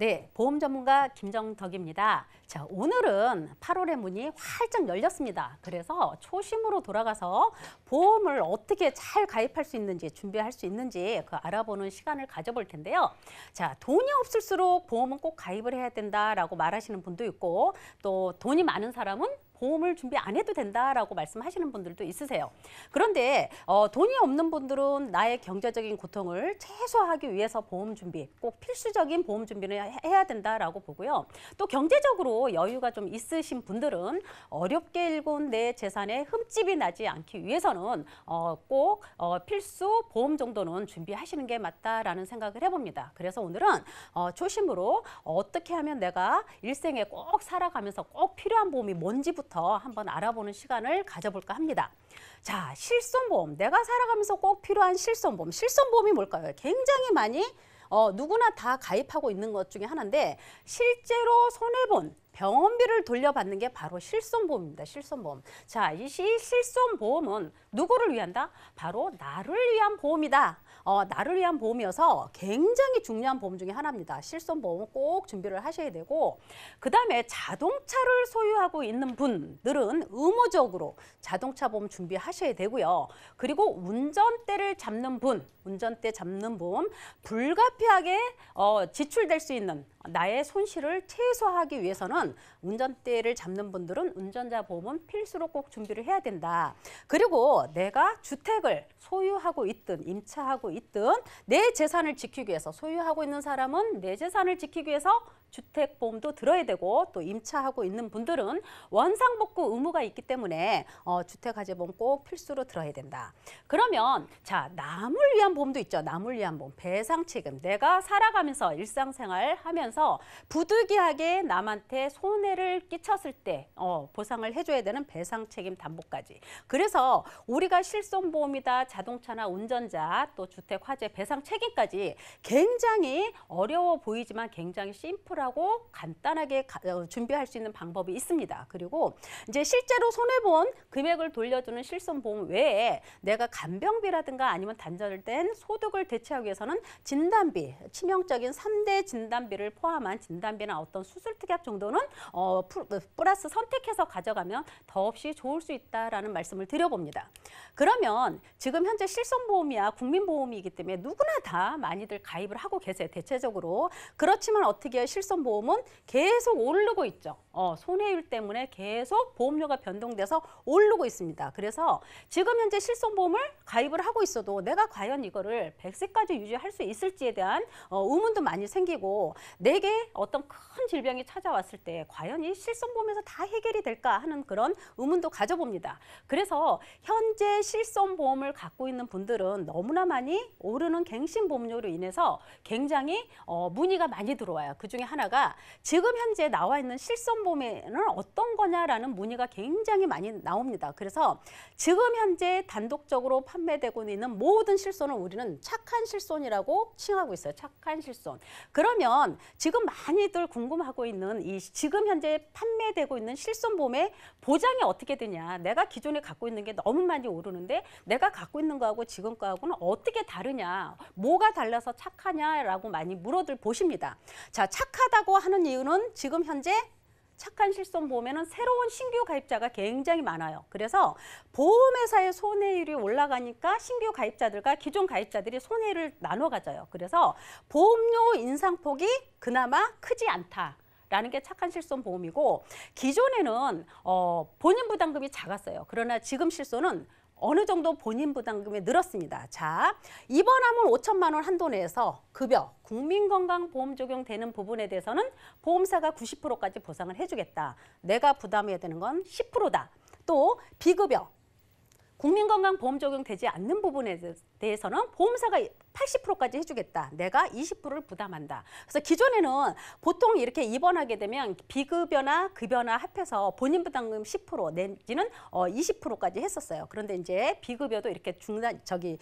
네, 보험 전문가 김정덕입니다. 자, 오늘은 8월의 문이 활짝 열렸습니다. 그래서 초심으로 돌아가서 보험을 어떻게 잘 가입할 수 있는지 준비할 수 있는지 그 알아보는 시간을 가져볼 텐데요. 자, 돈이 없을수록 보험은 꼭 가입을 해야 된다라고 말하시는 분도 있고 또 돈이 많은 사람은 보험을 준비 안 해도 된다라고 말씀하시는 분들도 있으세요. 그런데 어, 돈이 없는 분들은 나의 경제적인 고통을 최소화하기 위해서 보험 준비 꼭 필수적인 보험 준비는 해야 된다라고 보고요. 또 경제적으로 여유가 좀 있으신 분들은 어렵게 일군 내 재산에 흠집이 나지 않기 위해서는 어, 꼭 어, 필수 보험 정도는 준비하시는 게 맞다라는 생각을 해봅니다. 그래서 오늘은 어, 초심으로 어떻게 하면 내가 일생에 꼭 살아가면서 꼭 필요한 보험이 뭔지부터 부터 한번 알아보는 시간을 가져볼까 합니다. 자, 실손보험. 내가 살아가면서 꼭 필요한 실손보험. 실손보험이 뭘까요? 굉장히 많이 어, 누구나 다 가입하고 있는 것 중에 하나인데 실제로 손해본 병원비를 돌려받는 게 바로 실손보험입니다. 실손보험. 자, 이 실손보험은 누구를 위한다? 바로 나를 위한 보험이다. 어, 나를 위한 보험이어서 굉장히 중요한 보험 중에 하나입니다. 실손보험 꼭 준비를 하셔야 되고 그다음에 자동차를 소유하고 있는 분들은 의무적으로 자동차 보험 준비하셔야 되고요. 그리고 운전대를 잡는 분 운전대 잡는 보험 불가피하게 어, 지출될 수 있는 나의 손실을 최소화하기 위해서는 운전대를 잡는 분들은 운전자 보험은 필수로 꼭 준비를 해야 된다. 그리고 내가 주택을 소유하고 있든 임차하고 있든 내 재산을 지키기 위해서 소유하고 있는 사람은 내 재산을 지키기 위해서 주택보험도 들어야 되고 또 임차하고 있는 분들은 원상복구 의무가 있기 때문에 어, 주택화재보험 꼭 필수로 들어야 된다. 그러면 자 남을 위한 보험도 있죠. 남을 위한 보험, 배상책임. 내가 살아가면서 일상생활 하면서 부득이하게 남한테 손해를 끼쳤을 때 어, 보상을 해줘야 되는 배상책임 담보까지. 그래서 우리가 실손보험이다, 자동차나 운전자, 또 주택화재 배상책임까지 굉장히 어려워 보이지만 굉장히 심플한 하고 간단하게 어, 준비할 수 있는 방법이 있습니다. 그리고 이제 실제로 손해본 금액을 돌려주는 실손보험 외에 내가 간병비라든가 아니면 단절된 소득을 대체하기 위해서는 진단비, 치명적인 삼대 진단비를 포함한 진단비나 어떤 수술 특약 정도는 어, 어, 플러스 선택해서 가져가면 더없이 좋을 수 있다라는 말씀을 드려봅니다. 그러면 지금 현재 실손보험이야 국민보험이기 때문에 누구나 다 많이들 가입을 하고 계세요. 대체적으로. 그렇지만 어떻게 실손 실손 보험은 계속 오르고 있죠. 어, 손해율 때문에 계속 보험료가 변동돼서 오르고 있습니다. 그래서 지금 현재 실손보험을 가입을 하고 있어도 내가 과연 이거를 100세까지 유지할 수 있을지에 대한 어, 의문도 많이 생기고 내게 어떤 큰 질병이 찾아왔을 때 과연 이 실손보험에서 다 해결이 될까 하는 그런 의문도 가져봅니다. 그래서 현재 실손보험을 갖고 있는 분들은 너무나 많이 오르는 갱신보험료로 인해서 굉장히 어, 문의가 많이 들어와요. 그중에 하나 하나가 지금 현재 나와 있는 실손보험에는 어떤 거냐라는 문의가 굉장히 많이 나옵니다. 그래서 지금 현재 단독적으로 판매되고 있는 모든 실손을 우리는 착한 실손이라고 칭하고 있어요. 착한 실손. 그러면 지금 많이들 궁금하고 있는 이 지금 현재 판매되고 있는 실손보험의 보장이 어떻게 되냐. 내가 기존에 갖고 있는 게 너무 많이 오르는데 내가 갖고 있는 거하고 지금 거하고는 어떻게 다르냐. 뭐가 달라서 착하냐라고 많이 물어들 보십니다. 자, 착하 착하다고 하는 이유는 지금 현재 착한 실손 보험에는 새로운 신규 가입자가 굉장히 많아요. 그래서 보험회사의 손해율이 올라가니까 신규 가입자들과 기존 가입자들이 손해를 나눠 가져요. 그래서 보험료 인상폭이 그나마 크지 않다. 라는 게 착한 실손 보험이고 기존에는 어 본인 부담금이 작았어요. 그러나 지금 실손은 어느 정도 본인 부담금이 늘었습니다. 자, 이번 암은 5천만 원 한도 내에서 급여, 국민건강보험 적용되는 부분에 대해서는 보험사가 90%까지 보상을 해주겠다. 내가 부담해야 되는 건 10%다. 또 비급여, 국민건강보험 적용되지 않는 부분에 대해서는 보험사가 80%까지 해주겠다. 내가 20%를 부담한다. 그래서 기존에는 보통 이렇게 입원하게 되면 비급여나 급여나 합해서 본인 부담금 10% 내지는 어 20%까지 했었어요. 그런데 이제 비급여도 이렇게 중단 저기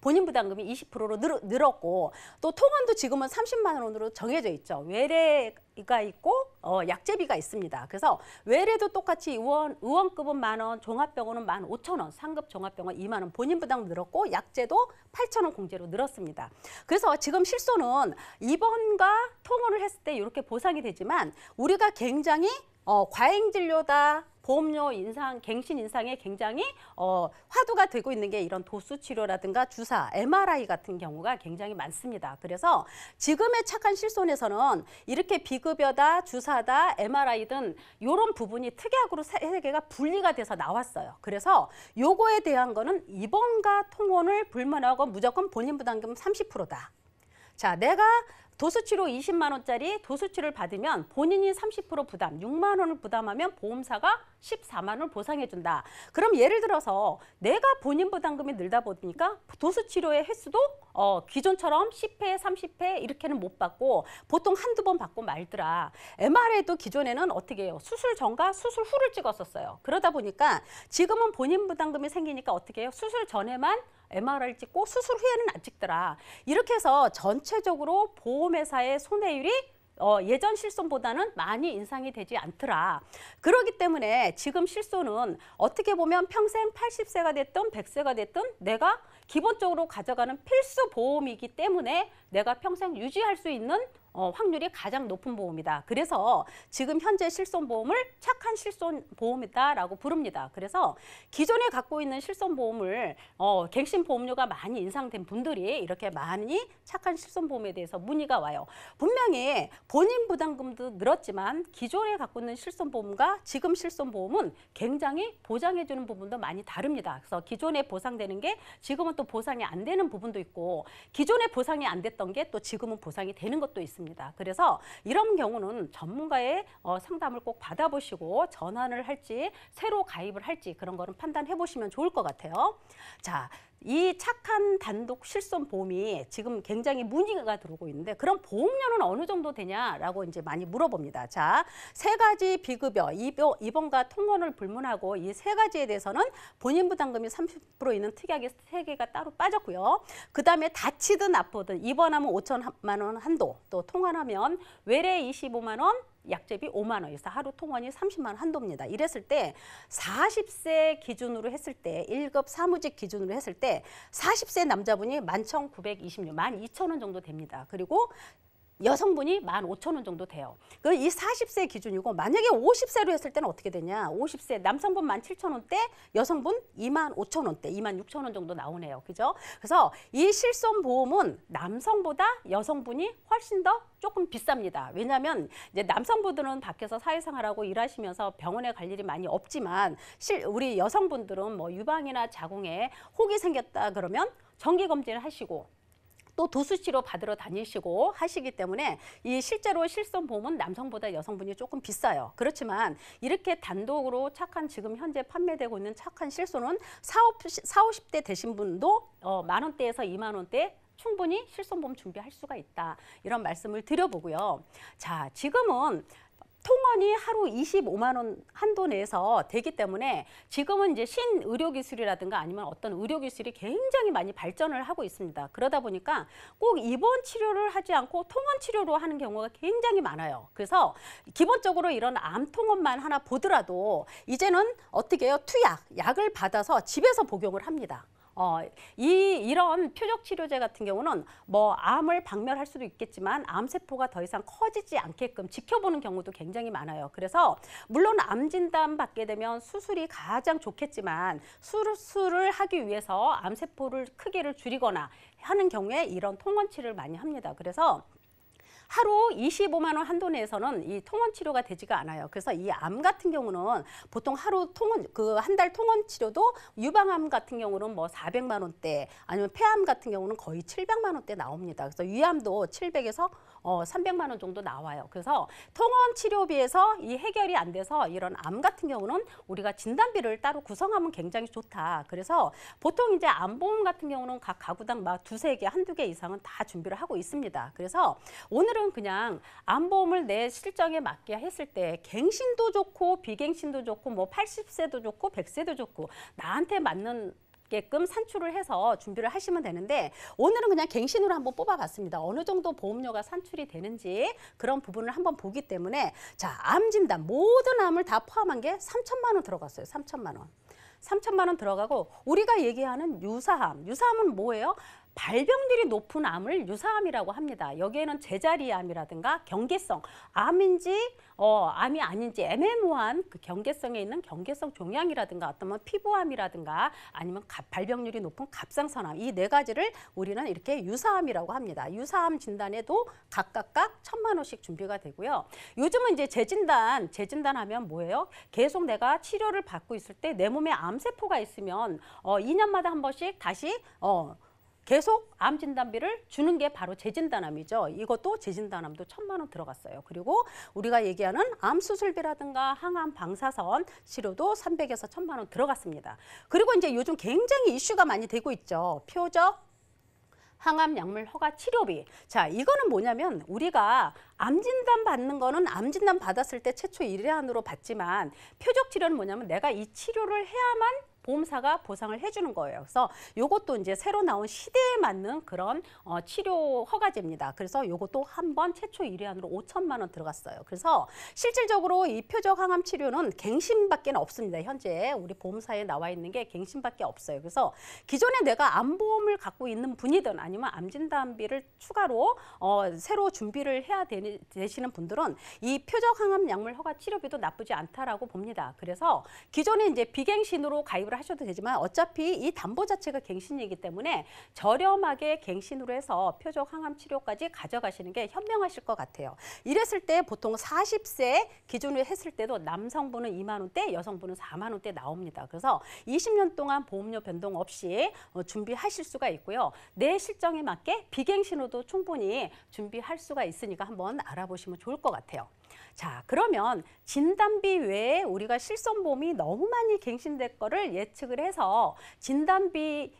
본인 부담금이 20%로 늘, 늘었고 또 통원도 지금은 30만 원으로 정해져 있죠. 외래가 있고 어, 약제비가 있습니다. 그래서 외래도 똑같이 의원, 의원급은 만 원, 종합병원은 만 5천 원, 상급 종합병원 2만 원, 본인 부담 늘었고 약제도 8천 원 공제로 늘었습니다. 그래서 지금 실소는 입원과 통원을 했을 때 이렇게 보상이 되지만 우리가 굉장히 어, 과잉 진료다, 보험료 인상, 갱신 인상에 굉장히 어, 화두가 되고 있는 게 이런 도수 치료라든가 주사, MRI 같은 경우가 굉장히 많습니다. 그래서 지금의 착한 실손에서는 이렇게 비급여다, 주사다, MRI든 이런 부분이 특약으로 세 개가 분리가 돼서 나왔어요. 그래서 요거에 대한 거는 입원과 통원을 불문하고 무조건 본인 부담금 30%다. 자, 내가 도수치료 20만 원짜리 도수치를 료 받으면 본인이 30% 부담, 6만 원을 부담하면 보험사가 14만 원을 보상해 준다. 그럼 예를 들어서 내가 본인 부담금이 늘다 보니까 도수치료의 횟수도 어, 기존처럼 10회, 30회 이렇게는 못 받고 보통 한두 번 받고 말더라. MR에도 기존에는 어떻게 해요? 수술 전과 수술 후를 찍었었어요. 그러다 보니까 지금은 본인 부담금이 생기니까 어떻게 해요? 수술 전에만 MR을 찍고 수술 후에는 안 찍더라. 이렇게 해서 전체적으로 보험회사의 손해율이 어, 예전 실손보다는 많이 인상이 되지 않더라. 그러기 때문에 지금 실손은 어떻게 보면 평생 80세가 됐든 100세가 됐든 내가 기본적으로 가져가는 필수 보험이기 때문에 내가 평생 유지할 수 있는 어, 확률이 가장 높은 보험이다. 그래서 지금 현재 실손보험을 착한 실손보험이다라고 부릅니다. 그래서 기존에 갖고 있는 실손보험을 어, 갱신 보험료가 많이 인상된 분들이 이렇게 많이 착한 실손보험에 대해서 문의가 와요. 분명히 본인 부담금도 늘었지만 기존에 갖고 있는 실손보험과 지금 실손보험은 굉장히 보장해주는 부분도 많이 다릅니다. 그래서 기존에 보상되는 게 지금은 또 보상이 안 되는 부분도 있고 기존에 보상이 안 됐던 게 또 지금은 보상이 되는 것도 있습니다. 있습니다. 그래서 이런 경우는 전문가의 어, 상담을 꼭 받아보시고 전환을 할지 새로 가입을 할지 그런 거는 판단해 보시면 좋을 것 같아요. 자, 이 착한 단독 실손 보험이 지금 굉장히 문의가 들어오고 있는데 그럼 보험료는 어느 정도 되냐라고 이제 많이 물어봅니다. 자, 세 가지 비급여, 입원과 통원을 불문하고 이 세 가지에 대해서는 본인 부담금이 30% 있는 특약이 세 개가 따로 빠졌고요. 그다음에 다치든 아프든 입원하면 5천만 원 한도, 또 통원하면 외래 25만 원, 약제비 5만 원이서 하루 통원이 30만 원 한도입니다. 이랬을 때 40세 기준으로 했을 때 1급 사무직 기준으로 했을 때 40세 남자분이 11,926, 12,000원 정도 됩니다. 그리고 여성분이 만 오천 원 정도 돼요. 그 이 사십 세 기준이고 만약에 오십 세로 했을 때는 어떻게 되냐? 오십 세 남성분 만 칠천 원대, 여성분 이만 오천 원대, 이만 육천 원 정도 나오네요. 그죠? 그래서 이 실손 보험은 남성보다 여성분이 훨씬 더 조금 비쌉니다. 왜냐하면 이제 남성분들은 밖에서 사회생활하고 일하시면서 병원에 갈 일이 많이 없지만 실 우리 여성분들은 뭐 유방이나 자궁에 혹이 생겼다 그러면 정기 검진을 하시고 또 도수치료 받으러 다니시고 하시기 때문에 이 실제로 실손 보험은 남성보다 여성분이 조금 비싸요. 그렇지만 이렇게 단독으로 착한 지금 현재 판매되고 있는 착한 실손은 사 오십 대 되신 분도 어, 만 원대에서 이만 원대 충분히 실손보험 준비할 수가 있다. 이런 말씀을 드려보고요. 자, 지금은 통원이 하루 25만 원 한도 내에서 되기 때문에 지금은 이제 신의료 기술이라든가 아니면 어떤 의료 기술이 굉장히 많이 발전을 하고 있습니다. 그러다 보니까 꼭 입원 치료를 하지 않고 통원 치료로 하는 경우가 굉장히 많아요. 그래서 기본적으로 이런 암 통원만 하나 보더라도 이제는 어떻게 해요? 투약, 약을 받아서 집에서 복용을 합니다. 어, 이, 이런 표적 치료제 같은 경우는 뭐 암을 박멸할 수도 있겠지만 암세포가 더 이상 커지지 않게끔 지켜보는 경우도 굉장히 많아요. 그래서 물론 암 진단 받게 되면 수술이 가장 좋겠지만 수술을 하기 위해서 암세포를 크기를 줄이거나 하는 경우에 이런 통원치를 많이 합니다. 그래서 하루 25만 원 한도 내에서는 이 통원 치료가 되지가 않아요. 그래서 이 암 같은 경우는 보통 하루 통원 그 한 달 통원 치료도 유방암 같은 경우는 뭐 400만 원대 아니면 폐암 같은 경우는 거의 700만 원대 나옵니다. 그래서 위암도 700에서 어, 300만 원 정도 나와요. 그래서 통원 치료비에서 이 해결이 안 돼서 이런 암 같은 경우는 우리가 진단비를 따로 구성하면 굉장히 좋다. 그래서 보통 이제 암보험 같은 경우는 각 가구당 막 두세 개, 한두 개 이상은 다 준비를 하고 있습니다. 그래서 오늘은 그냥 암보험을 내 실정에 맞게 했을 때 갱신도 좋고 비갱신도 좋고 뭐 80세도 좋고 100세도 좋고 나한테 맞는 있게끔 산출을 해서 준비를 하시면 되는데 오늘은 그냥 갱신으로 한번 뽑아봤습니다. 어느 정도 보험료가 산출이 되는지 그런 부분을 한번 보기 때문에 자, 암 진단 모든 암을 다 포함한 게 3천만 원 들어갔어요. 3천만 원. 3천만 원 들어가고 우리가 얘기하는 유사함, 유사함은 뭐예요? 발병률이 높은 암을 유사암이라고 합니다. 여기에는 제자리암이라든가 경계성, 암인지 어, 암이 아닌지 애매모한그 경계성에 있는 경계성 종양이라든가 어떤 뭐 피부암이라든가 아니면 발병률이 높은 갑상선암 이 네 가지를 우리는 이렇게 유사암이라고 합니다. 유사암 진단에도 각각각 천만 원씩 준비가 되고요. 요즘은 이제 재진단, 재진단하면 뭐예요? 계속 내가 치료를 받고 있을 때 내 몸에 암세포가 있으면 어, 2년마다 한 번씩 다시 어, 계속 암 진단비를 주는 게 바로 재진단암이죠. 이것도 재진단암도 천만 원 들어갔어요. 그리고 우리가 얘기하는 암 수술비라든가 항암 방사선 치료도 300에서 천만 원 들어갔습니다. 그리고 이제 요즘 굉장히 이슈가 많이 되고 있죠. 표적 항암 약물 허가 치료비. 자, 이거는 뭐냐면 우리가 암 진단 받는 거는 암 진단 받았을 때 최초 일회안으로 받지만 표적 치료는 뭐냐면 내가 이 치료를 해야만 보험사가 보상을 해주는 거예요. 그래서 이것도 이제 새로 나온 시대에 맞는 그런 어, 치료 허가제입니다. 그래서 이것도 한 번 최초 1회 안으로 5천만 원 들어갔어요. 그래서 실질적으로 이 표적 항암 치료는 갱신밖에 없습니다. 현재 우리 보험사에 나와 있는 게 갱신밖에 없어요. 그래서 기존에 내가 암보험을 갖고 있는 분이든 아니면 암진단비를 추가로 어, 새로 준비를 해야 되니, 되시는 분들은 이 표적 항암 약물 허가 치료비도 나쁘지 않다라고 봅니다. 그래서 기존에 이제 비갱신으로 가입을 하셔도 되지만 어차피 이 담보 자체가 갱신이기 때문에 저렴하게 갱신으로 해서 표적 항암 치료까지 가져가시는 게 현명하실 것 같아요. 이랬을 때 보통 40세 기준으로 했을 때도 남성분은 2만 원대, 여성분은 4만 원대 나옵니다. 그래서 20년 동안 보험료 변동 없이 어, 준비하실 수가 있고요. 내 실정에 맞게 비갱신으로도 충분히 준비할 수가 있으니까 한번 알아보시면 좋을 것 같아요. 자, 그러면 진단비 외에 우리가 실손보험이 너무 많이 갱신될 거를 예측을 해서 진단비를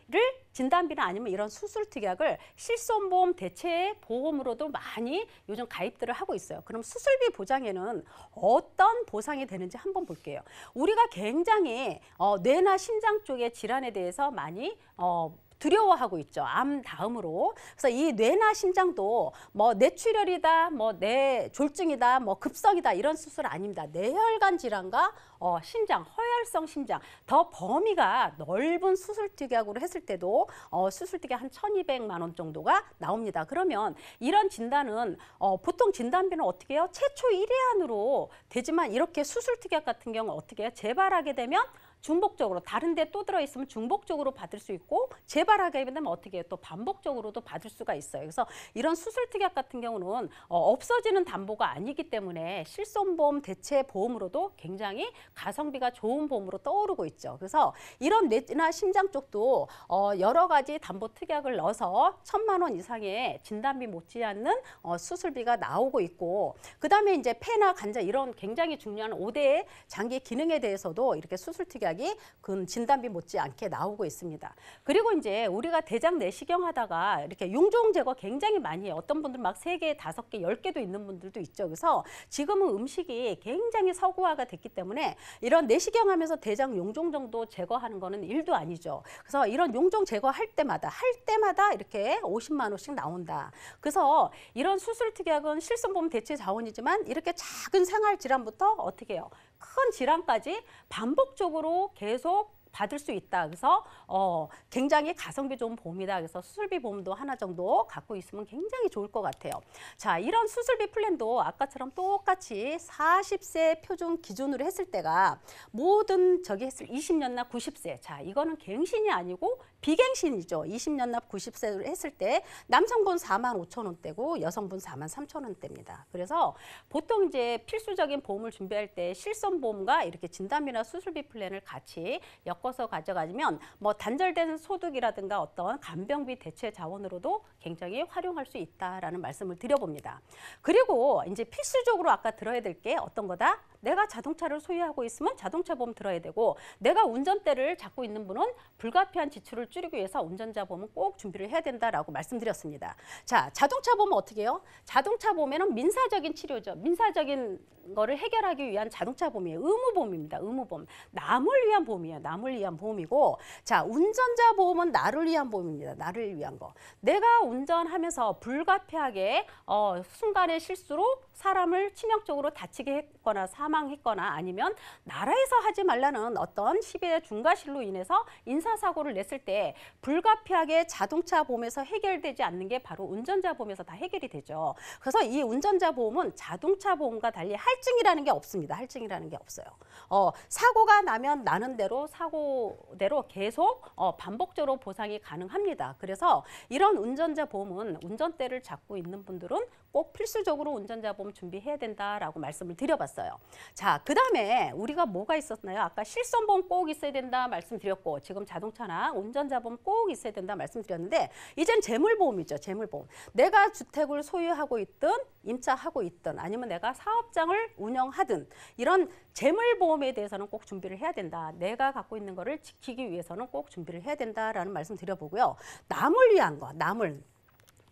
진단비나 아니면 이런 수술 특약을 실손보험 대체 보험으로도 많이 요즘 가입들을 하고 있어요. 그럼 수술비 보장에는 어떤 보상이 되는지 한번 볼게요. 우리가 굉장히 어, 뇌나 심장 쪽의 질환에 대해서 많이 어, 두려워하고 있죠. 암 다음으로. 그래서 이 뇌나 심장도 뭐 뇌출혈이다, 뭐 뇌졸중이다, 뭐 급성이다 이런 수술 아닙니다. 뇌혈관 질환과 어, 심장, 허혈성 심장 더 범위가 넓은 수술 특약으로 했을 때도 어, 수술 특약 한 천이백만 원 정도가 나옵니다. 그러면 이런 진단은 어, 보통 진단비는 어떻게 해요? 최초 일회 안으로 되지만 이렇게 수술 특약 같은 경우 어떻게 해요? 재발하게 되면 중복적으로 다른데 또 들어있으면 중복적으로 받을 수 있고 재발하게 되면 어떻게 해요? 또 반복적으로도 받을 수가 있어요. 그래서 이런 수술 특약 같은 경우는 어, 없어지는 담보가 아니기 때문에 실손보험 대체 보험으로도 굉장히 가성비가 좋은 보험으로 떠오르고 있죠. 그래서 이런 뇌나 심장 쪽도 어, 여러 가지 담보 특약을 넣어서 천만 원 이상의 진단비 못지않는 어, 수술비가 나오고 있고 그다음에 이제 폐나 간자 이런 굉장히 중요한 오대 장기 기능에 대해서도 이렇게 수술 특약 시각이 그 진단비 못지않게 나오고 있습니다. 그리고 이제 우리가 대장 내시경 하다가 이렇게 용종 제거 굉장히 많이 해요. 어떤 분들 막 세개 다섯 개 열개도 있는 분들도 있죠. 그래서 지금은 음식이 굉장히 서구화가 됐기 때문에 이런 내시경 하면서 대장 용종 정도 제거하는 거는 일도 아니죠. 그래서 이런 용종 제거할 때마다 할 때마다 이렇게 50만 원씩 나온다. 그래서 이런 수술 특약은 실손보험 대체 자원이지만 이렇게 작은 생활 질환부터 어떻게 해요? 큰 질환까지 반복적으로 계속 받을 수 있다. 그래서 어, 굉장히 가성비 좋은 보험이다. 그래서 수술비 보험도 하나 정도 갖고 있으면 굉장히 좋을 것 같아요. 자, 이런 수술비 플랜도 아까처럼 똑같이 40세 표준 기준으로 했을 때가 모든 저기 했을 20년나 90세. 자, 이거는 갱신이 아니고 비갱신이죠. 20년 납 90세로 했을 때 남성분 4만 5천 원대고 여성분 4만 3천 원대입니다. 그래서 보통 이제 필수적인 보험을 준비할 때 실손보험과 이렇게 진단비나 수술비 플랜을 같이 엮어서 가져가면 뭐 단절된 소득이라든가 어떤 간병비 대체 자원으로도 굉장히 활용할 수 있다라는 말씀을 드려봅니다. 그리고 이제 필수적으로 아까 들어야 될 게 어떤 거다? 내가 자동차를 소유하고 있으면 자동차 보험 들어야 되고 내가 운전대를 잡고 있는 분은 불가피한 지출을 줄이기 위해서 운전자 보험은 꼭 준비를 해야 된다라고 말씀드렸습니다. 자, 자동차 보험은 어떻게 해요? 자동차 보험에는 민사적인 치료죠. 민사적인 거를 해결하기 위한 자동차 보험이에요. 의무보험입니다. 의무보험. 남을 위한 보험이에요. 남을 위한 보험이고 자 운전자 보험은 나를 위한 보험입니다. 나를 위한 거. 내가 운전하면서 불가피하게 어, 순간의 실수로 사람을 치명적으로 다치게 했거나 사망했거나 아니면 나라에서 하지 말라는 어떤 시비의 중과실로 인해서 인사사고를 냈을 때 불가피하게 자동차 보험에서 해결되지 않는 게 바로 운전자 보험에서 다 해결이 되죠. 그래서 이 운전자 보험은 자동차 보험과 달리 할 할증이라는 게 없습니다. 할증이라는 게 없어요. 어, 사고가 나면 나는 대로 사고대로 계속 어, 반복적으로 보상이 가능합니다. 그래서 이런 운전자 보험은 운전대를 잡고 있는 분들은 꼭 필수적으로 운전자 보험 준비해야 된다라고 말씀을 드려봤어요. 자, 그 다음에 우리가 뭐가 있었나요? 아까 실손보험 꼭 있어야 된다 말씀드렸고 지금 자동차나 운전자 보험 꼭 있어야 된다 말씀드렸는데 이젠 재물보험이죠. 재물보험. 내가 주택을 소유하고 있든 임차하고 있든 아니면 내가 사업장을 운영하든 이런 재물보험에 대해서는 꼭 준비를 해야 된다. 내가 갖고 있는 거를 지키기 위해서는 꼭 준비를 해야 된다라는 말씀 드려보고요. 남을 위한 거, 남을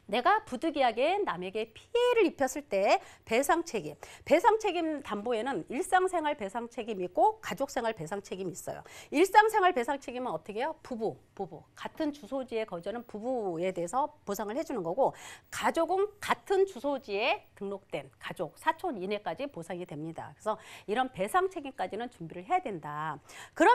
내가 부득이하게 남에게 피해를 입혔을 때 배상 책임, 배상 책임 담보에는 일상생활 배상 책임이 있고 가족생활 배상 책임이 있어요. 일상생활 배상 책임은 어떻게 해요? 부부, 부부. 같은 주소지에 거주하는 부부에 대해서 보상을 해주는 거고 가족은 같은 주소지에 등록된 가족, 사촌 이내까지 보상이 됩니다. 그래서 이런 배상 책임까지는 준비를 해야 된다. 그럼